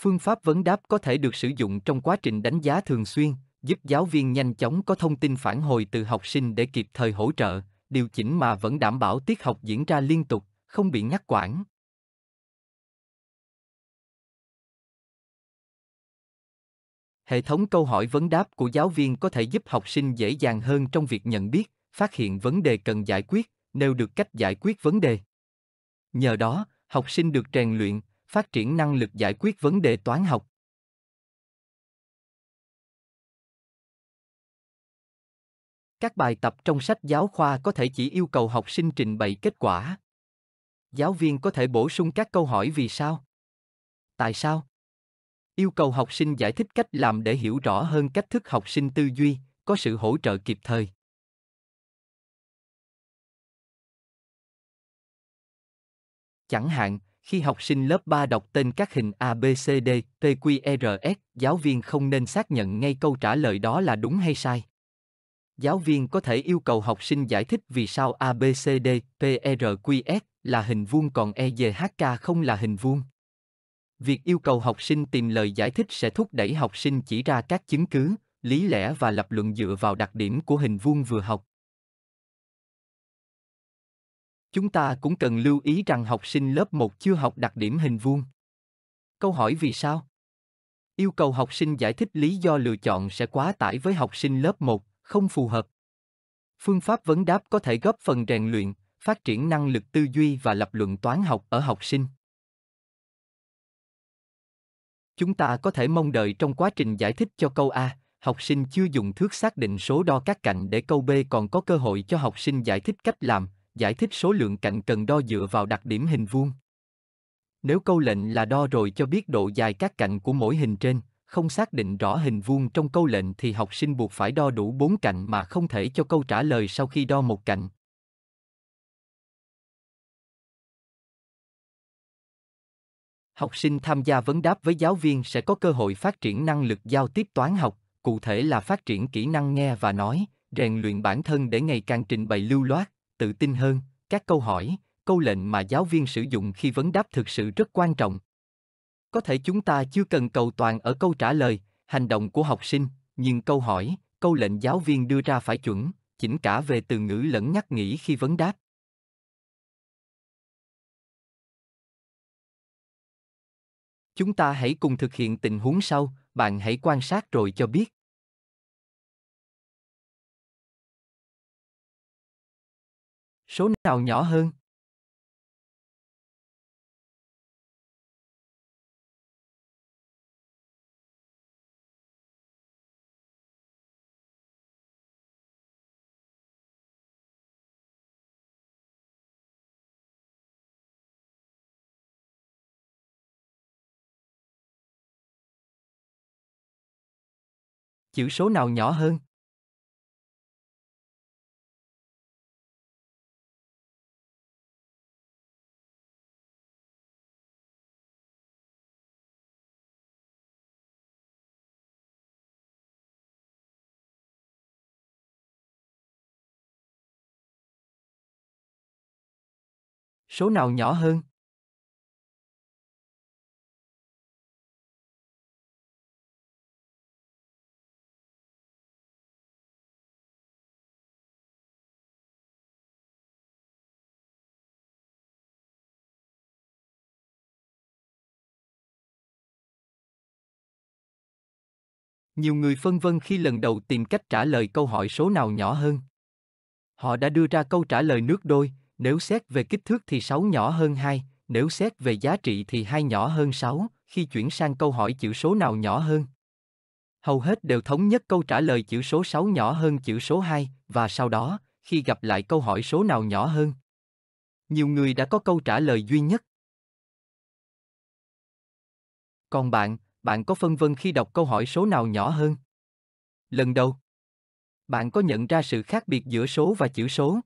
Phương pháp vấn đáp có thể được sử dụng trong quá trình đánh giá thường xuyên, giúp giáo viên nhanh chóng có thông tin phản hồi từ học sinh để kịp thời hỗ trợ, điều chỉnh mà vẫn đảm bảo tiết học diễn ra liên tục, không bị ngắt quãng. Hệ thống câu hỏi vấn đáp của giáo viên có thể giúp học sinh dễ dàng hơn trong việc nhận biết, phát hiện vấn đề cần giải quyết, nêu được cách giải quyết vấn đề. Nhờ đó, học sinh được rèn luyện, phát triển năng lực giải quyết vấn đề toán học các bài tập trong sách giáo khoa có thể chỉ yêu cầu học sinh trình bày kết quả giáo viên có thể bổ sung các câu hỏi vì sao tại sao yêu cầu học sinh giải thích cách làm để hiểu rõ hơn cách thức học sinh tư duy có sự hỗ trợ kịp thời chẳng hạn khi học sinh lớp 3 đọc tên các hình A, B, C, D, P, Q, E, R, S, giáo viên không nên xác nhận ngay câu trả lời đó là đúng hay sai. Giáo viên có thể yêu cầu học sinh giải thích vì sao A, B, C, D, P, E, R, Q, S là hình vuông còn E, D, H, K không là hình vuông. Việc yêu cầu học sinh tìm lời giải thích sẽ thúc đẩy học sinh chỉ ra các chứng cứ, lý lẽ và lập luận dựa vào đặc điểm của hình vuông vừa học Chúng ta cũng cần lưu ý rằng học sinh lớp 1 chưa học đặc điểm hình vuông. Câu hỏi vì sao? Yêu cầu học sinh giải thích lý do lựa chọn sẽ quá tải với học sinh lớp 1, không phù hợp. Phương pháp vấn đáp có thể góp phần rèn luyện, phát triển năng lực tư duy và lập luận toán học ở học sinh. Chúng ta có thể mong đợi trong quá trình giải thích cho câu A, học sinh chưa dùng thước xác định số đo các cạnh để câu B còn có cơ hội cho học sinh giải thích cách làm, giải thích số lượng cạnh cần đo dựa vào đặc điểm hình vuông. Nếu câu lệnh là đo rồi cho biết độ dài các cạnh của mỗi hình trên, không xác định rõ hình vuông trong câu lệnh thì học sinh buộc phải đo đủ bốn cạnh mà không thể cho câu trả lời sau khi đo một cạnh. Học sinh tham gia vấn đáp với giáo viên sẽ có cơ hội phát triển năng lực giao tiếp toán học, cụ thể là phát triển kỹ năng nghe và nói, rèn luyện bản thân để ngày càng trình bày lưu loát, tự tin hơn, các câu hỏi, câu lệnh mà giáo viên sử dụng khi vấn đáp thực sự rất quan trọng. Có thể chúng ta chưa cần cầu toàn ở câu trả lời, hành động của học sinh, nhưng câu hỏi, câu lệnh giáo viên đưa ra phải chuẩn, chỉnh cả về từ ngữ lẫn nhắc nghĩ khi vấn đáp. Chúng ta hãy cùng thực hiện tình huống sau, bạn hãy quan sát rồi cho biết. số nào nhỏ hơn chữ số nào nhỏ hơn số nào nhỏ hơn? nhiều người phân vân khi lần đầu tìm cách trả lời câu hỏi số nào nhỏ hơn họ đã đưa ra câu trả lời nước đôi nếu xét về kích thước thì 6 nhỏ hơn 2, nếu xét về giá trị thì 2 nhỏ hơn 6, khi chuyển sang câu hỏi chữ số nào nhỏ hơn. Hầu hết đều thống nhất câu trả lời chữ số 6 nhỏ hơn chữ số 2 và sau đó, khi gặp lại câu hỏi số nào nhỏ hơn. Nhiều người đã có câu trả lời duy nhất. Còn bạn, bạn có phân vân khi đọc câu hỏi số nào nhỏ hơn? Lần đầu, bạn có nhận ra sự khác biệt giữa số và chữ số?